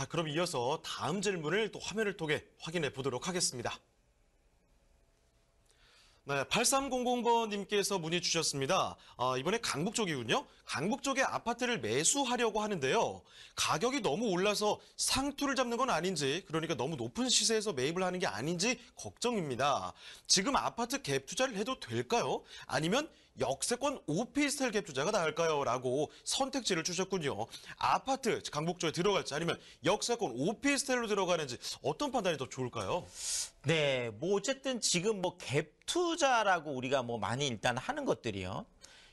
자, 그럼 이어서 다음 질문을 또 화면을 통해 확인해 보도록 하겠습니다. 네, 8300번님께서 문의 주셨습니다. 아, 이번에 강북 쪽이군요. 강북 쪽에 아파트를 매수하려고 하는데요. 가격이 너무 올라서 상투를 잡는 건 아닌지, 그러니까 너무 높은 시세에서 매입을 하는 게 아닌지 걱정입니다. 지금 아파트 갭 투자를 해도 될까요? 아니면 역세권 오피스텔 갭투자가 나을까요? 라고 선택지를 주셨군요. 아파트, 강북쪽에 들어갈지 아니면 역세권 오피스텔로 들어가는지 어떤 판단이 더 좋을까요? 네, 뭐 어쨌든 지금 뭐 갭투자라고 우리가 뭐 많이 일단 하는 것들이요.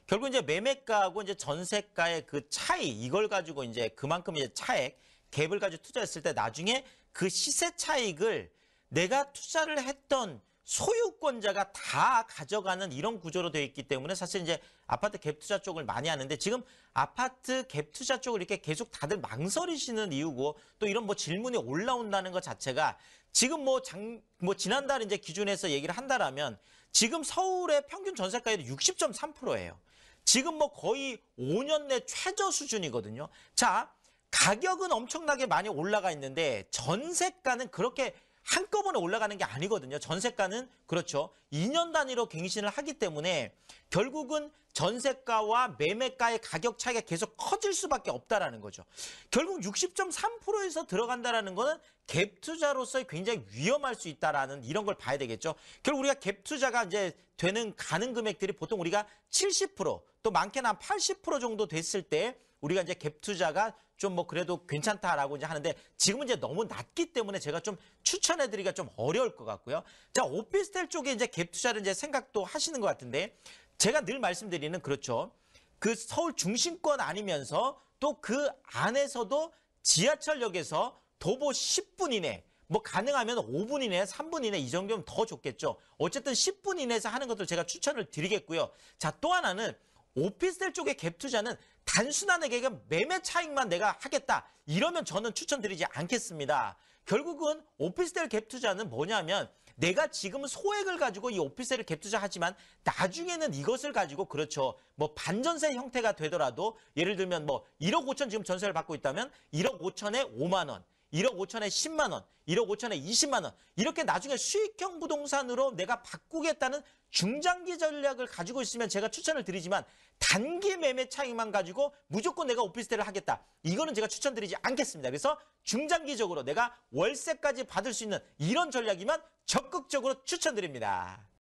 결국 이제 매매가하고 이제 전세가의 그 차이 이걸 가지고 이제 그만큼 이제 차액 갭을 가지고 투자했을 때 나중에 그 시세 차익을 내가 투자를 했던 소유권자가 다 가져가는 이런 구조로 되어 있기 때문에 사실 이제 아파트 갭 투자 쪽을 많이 하는데 지금 아파트 갭 투자 쪽을 이렇게 계속 다들 망설이시는 이유고 또 이런 뭐 질문이 올라온다는 것 자체가 지금 뭐장뭐 뭐 지난달 이제 기준에서 얘기를 한다라면 지금 서울의 평균 전세가율이 60.3%예요. 지금 뭐 거의 5년 내 최저 수준이거든요. 자, 가격은 엄청나게 많이 올라가 있는데 전세가는 그렇게 한꺼번에 올라가는 게 아니거든요. 전세가는 그렇죠. 2년 단위로 갱신을 하기 때문에 결국은 전세가와 매매가의 가격 차이가 계속 커질 수밖에 없다라는 거죠. 결국 60.3%에서 들어간다라는 거는 갭 투자로서 굉장히 위험할 수 있다라는 이런 걸 봐야 되겠죠. 결국 우리가 갭 투자가 이제 되는 가는 금액들이 보통 우리가 70%또 많게는 한80% 정도 됐을 때 우리가 이제 갭 투자가 좀 뭐 그래도 괜찮다라고 이제 하는데 지금은 이제 너무 낮기 때문에 제가 좀 추천해 드리기가 좀 어려울 것 같고요. 자, 오피스텔 쪽에 이제 갭 투자를 이제 생각도 하시는 것 같은데 제가 늘 말씀드리는 그렇죠. 그 서울 중심권 아니면서 또 그 안에서도 지하철역에서 도보 10분 이내 뭐 가능하면 5분 이내, 3분 이내 이 정도면 더 좋겠죠. 어쨌든 10분 이내에서 하는 것도 제가 추천을 드리겠고요. 자, 또 하나는 오피스텔 쪽의 갭 투자는 단순한 에게 매매 차익만 내가 하겠다. 이러면 저는 추천드리지 않겠습니다. 결국은 오피스텔 갭 투자는 뭐냐면 내가 지금 소액을 가지고 이 오피스텔을 갭투자하지만 나중에는 이것을 가지고 그렇죠. 뭐 반전세 형태가 되더라도 예를 들면 뭐 1억 5천 지금 전세를 받고 있다면 1억 5천에 5만 원. 1억 5천에 10만 원, 1억 5천에 20만 원 이렇게 나중에 수익형 부동산으로 내가 바꾸겠다는 중장기 전략을 가지고 있으면 제가 추천을 드리지만 단기 매매 차익만 가지고 무조건 내가 오피스텔을 하겠다. 이거는 제가 추천드리지 않겠습니다. 그래서 중장기적으로 내가 월세까지 받을 수 있는 이런 전략이면 적극적으로 추천드립니다.